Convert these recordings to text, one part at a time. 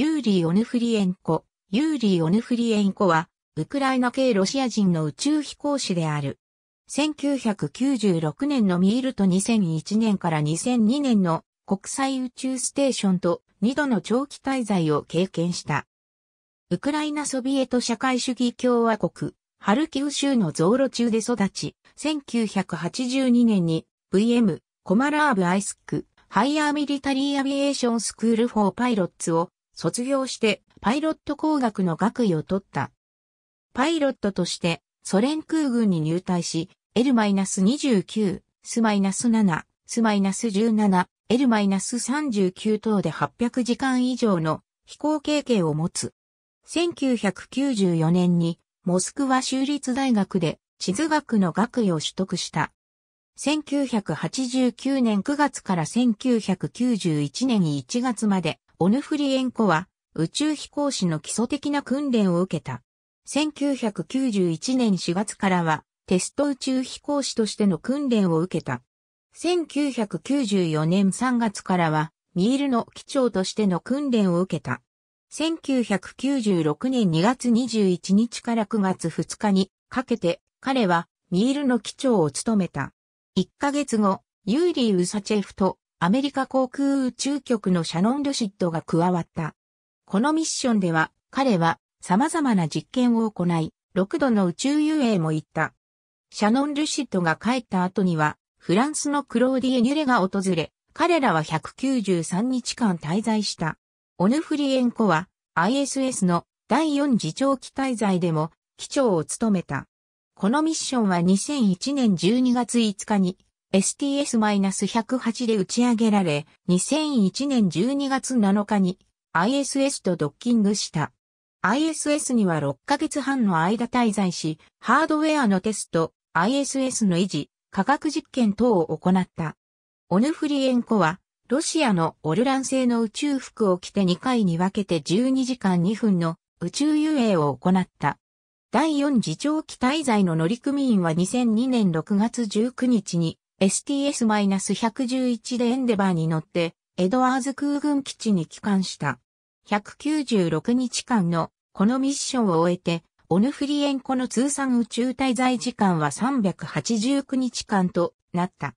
ユーリー・オヌフリエンコ。ユーリー・オヌフリエンコは、ウクライナ系ロシア人の宇宙飛行士である。1996年のミールと2001年から2002年の国際宇宙ステーションと2度の長期滞在を経験した。ウクライナソビエト社会主義共和国、ハルキウ州の増路中で育ち、1982年に VM コマラーブアイスクハイアーミリタリーアビエーションスクールフォーパイロッツを卒業してパイロット工学の学位を取った。パイロットとしてソ連空軍に入隊し、L-29、S-7、S-17、L-39 等で800時間以上の飛行経験を持つ。1994年にモスクワ州立大学で地図学の学位を取得した。1989年9月から1991年1月までオヌフリエンコは宇宙飛行士の基礎的な訓練を受けた。1991年4月からはテスト宇宙飛行士としての訓練を受けた。1994年3月からはミールの機長としての訓練を受けた。1996年2月21日から9月2日にかけて彼はミールの機長を務めた。1ヶ月後、ユーリー・ウサチェフとアメリカ航空宇宙局のシャノン・ルシッドが加わった。このミッションでは、彼は様々な実験を行い、6度の宇宙遊泳も行った。シャノン・ルシッドが帰った後には、フランスのクローディエ・ニュレが訪れ、彼らは193日間滞在した。オヌフリエンコは ISS の第4次長期滞在でも機長を務めた。このミッションは2001年12月5日に STS-108 で打ち上げられ、2001年12月7日に ISS とドッキングした。ISS には6ヶ月半の間滞在し、ハードウェアのテスト、ISS の維持、科学実験等を行った。オヌフリエンコは、ロシアのオルラン製の宇宙服を着て2回に分けて12時間2分の宇宙遊泳を行った。第4次長期滞在の乗組員は2002年6月19日に STS-111 でエンデバーに乗って、エドワーズ空軍基地に帰還した。196日間のこのミッションを終えて、オヌフリエンコの通算宇宙滞在時間は389日間となった。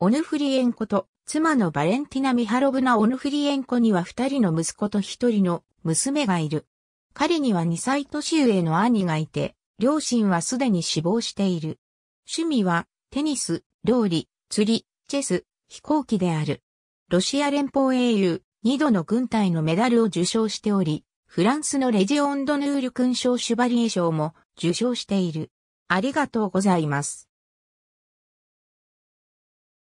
オヌフリエンコと妻のバレンティナ・ミハロブナ・オヌフリエンコには二人の息子と一人の娘がいる。彼には2歳年上の兄がいて、両親はすでに死亡している。趣味はテニス、料理、釣り、チェス、飛行機である。ロシア連邦英雄、2度の軍隊のメダルを受賞しており、フランスのレジオンドヌール勲章シュバリエ賞も受賞している。ありがとうございます。